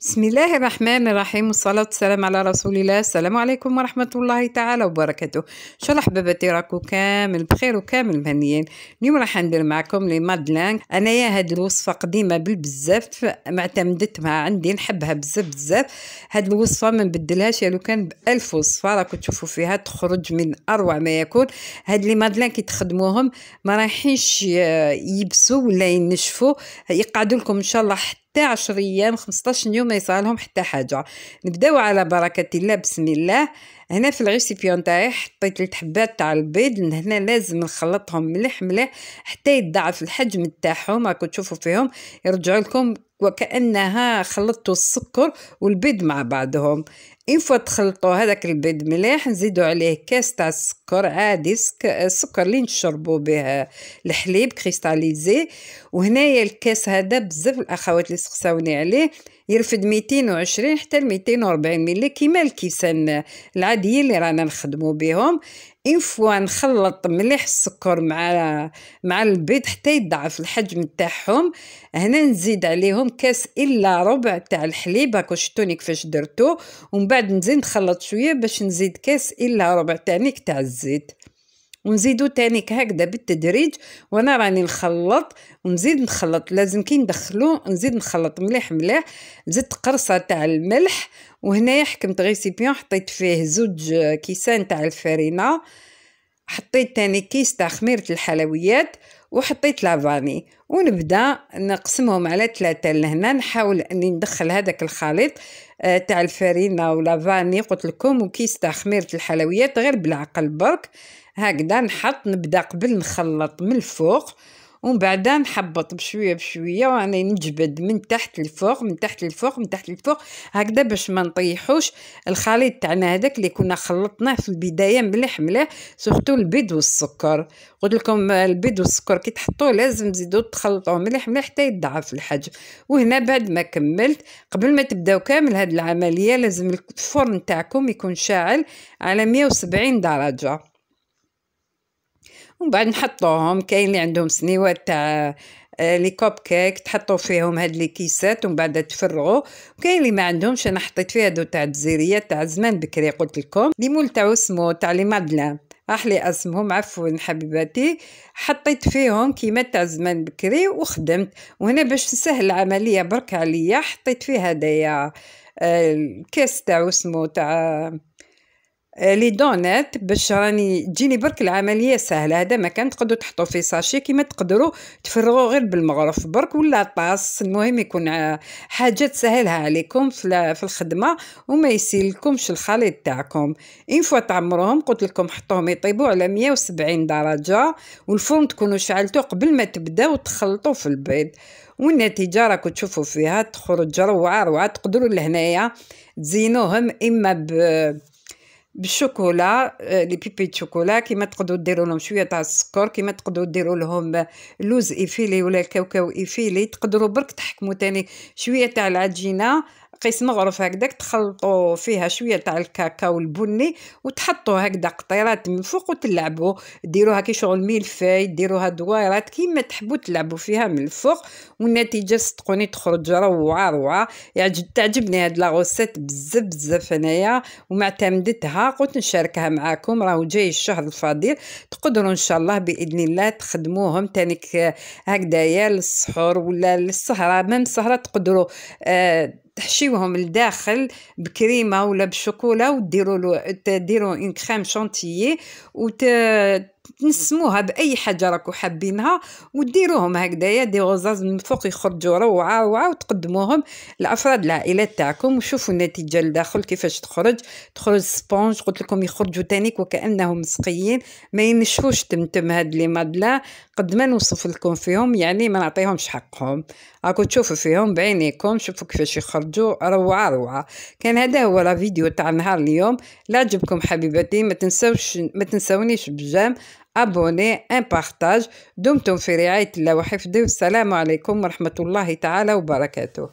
بسم الله الرحمن الرحيم والصلاة والسلام على رسول الله السلام عليكم ورحمة الله تعالى وبركاته إن شاء الله حباباتي راكو كامل بخير وكامل مهنيين اليوم راح ندير معكم لي مادلان أنايا هاد الوصفة قديمة بالبزاف معتمدتها عندي نحبها بزاف بزاف هاد الوصفة ما نبدلهاش يعني لو كان بألف وصفة راكو تشوفوا فيها تخرج من أروع ما يكون هاد لي مادلان كي تخدموهم ما رايحينش آه، يبسوا ولا ينشفوا يقعدوا لكم إن شاء الله حتى عشر 10 ايام 15 يوم ما يصالهم حتى حاجه نبداو على بركه الله بسم الله هنا في الريسيبيون تاعي حطيت ثلاث حبات تاع البيض من هنا لازم نخلطهم مليح مليح حتى يتضاعف الحجم تاعهم راكم تشوفوا فيهم يرجعوا لكم وكأنها خلطتوا السكر والبيض مع بعضهم إن فوا تخلطوا هذاك البيض مليح نزيدوا عليه كاس تاع السكر عادي السكر اللي نشربوا به الحليب كريستاليزي وهنايا الكاس هذا بزاف الأخوات اللي سقساوني عليه يرفد 220 حتى 240 ملي كيما الكيسان العاديين اللي رانا نخدمو بهم اون فوا نخلط مليح السكر مع مع البيض حتى يضعف الحجم تاعهم هنا نزيد عليهم كاس الا ربع تاع الحليب هاكو شتوني كيفاش درتو ومن بعد نزيد نخلط شويه باش نزيد كاس الا ربع نيك تاع الزيت ونزيدو تاني هكذا بالتدريج وانا راني نخلط ونزيد نخلط لازم كي ندخلو نزيد نخلط مليح مليح زدت قرصه تاع الملح وهنايا حكمت ريسيبيون حطيت فيه زوج كيسان تاع الفرينه حطيت تاني كيس تاع خميره الحلويات وحطيت لافاني ونبدا نقسمهم على ثلاثه لهنا نحاول اني ندخل هذاك الخليط آه، تاع الفرينه ولافاني قلت لكم وكيس تاع خميره الحلويات غير بالعقل برك هكذا نحط نبدا قبل نخلط من الفوق ومن بعد نحبط بشويه بشويه وانا نجبد من تحت لفوق من تحت لفوق من تحت لفوق هكذا باش ما نطيحوش الخليط تاعنا هذاك اللي كنا خلطناه في البدايه مليح مليح سورتو البيض والسكر قلت لكم البيض والسكر كي تحطوه لازم تزيدوا تخلطوه مليح مليح حتى يضعف الحجم وهنا بعد ما كملت قبل ما تبداو كامل هذه العمليه لازم الفرن تاعكم يكون شاعل على 170 درجه ومن بعد نحطوهم كاين اللي عندهم سنيوات تاع آه، لي كوب كيك تحطوا فيهم هاد لي كيسات ومن بعد تفرغوا وكاين اللي ما عندهمش انا حطيت فيه هادو تاع الجزيريات تاع زمان بكري قلت لكم لي مول تاعو اسمه تاع لي مادلان احلي اسمهم عفوا حبيباتي حطيت فيهم كيما تاع زمان بكري وخدمت وهنا باش تسهل العمليه برك عليا حطيت فيه هدايا آه، الكاس تاعو اسمه تاع آه، لي دونات باش راني تجيني برك العمليه سهله هذا ما كان تقدروا تحطوا في ساشي كيما تقدروا تفرغوا غير بالمغرف برك ولا طاس المهم يكون حاجه تسهلها عليكم في الخدمه وما يسيلكمش الخليط تاعكم ان فوا تعمروهم قلت لكم حطوهم يطيبوا على 170 درجه والفرن تكونوا شعلتوه قبل ما تبداو تخلطوا في البيض والنتيجه راكو تشوفوا فيها تخرج روعه روعه تقدروا لهنايا تزينوهم اما ب بالشوكولا آه، لي بيبي شوكولا كيما تقدروا ديروا لهم شويه تاع السكر كيما تقدروا ديروا لهم لوز ايفيلي ولا كاوكاو ايفيلي تقدروا برك تحكموا تاني شويه تاع العجينه قسم غرف هكذاك تخلطوا فيها شويه تاع الكاكاو البني وتحطوا هكذا قطيرات من فوق وتلعبوا ديروها كي شغل ميلفاي ديروها دوائرات كيما تحبوا تلعبوا فيها من الفوق والنتيجه صدقوني تخرج روعه روعه يعجب تعجبني هاد لا غوسيت بزاف بزاف انايا ومعتمدتها قلت نشاركها معاكم راهو جاي الشهر الفضيل تقدروا ان شاء الله باذن الله تخدموهم تانيك آه، هكذايا للسحور ولا للسهره مام سهره تقدروا آه تحشيوهم لداخل بكريمه ولا بشوكولا وديروا له ديروا اون كريم شونتيي وت تنسموها باي حاجه راكو حابينها وديروهم هكذايا دي غوزاز من فوق يخرجوا روعه روعه وتقدموهم لافراد العائلات تاعكم وشوفوا النتيجه لداخل كيفاش تخرج تخرج سبونج قلت لكم يخرجوا تانيك وكانهم مسقيين ما ينشفوش تمتم هاد لي مادلا قد ما نوصف لكم فيهم يعني ما نعطيهمش حقهم راكو تشوفوا فيهم بعينيكم شوفوا كيفاش يخرجوا روعه روعه كان هذا هو لا فيديو تاع نهار اليوم لا عجبكم حبيباتي ما تنساوش ما تنساونيش بجام ابوني ان بارتاج دمتم في رعايه الله وحفظه والسلام عليكم ورحمه الله تعالى وبركاته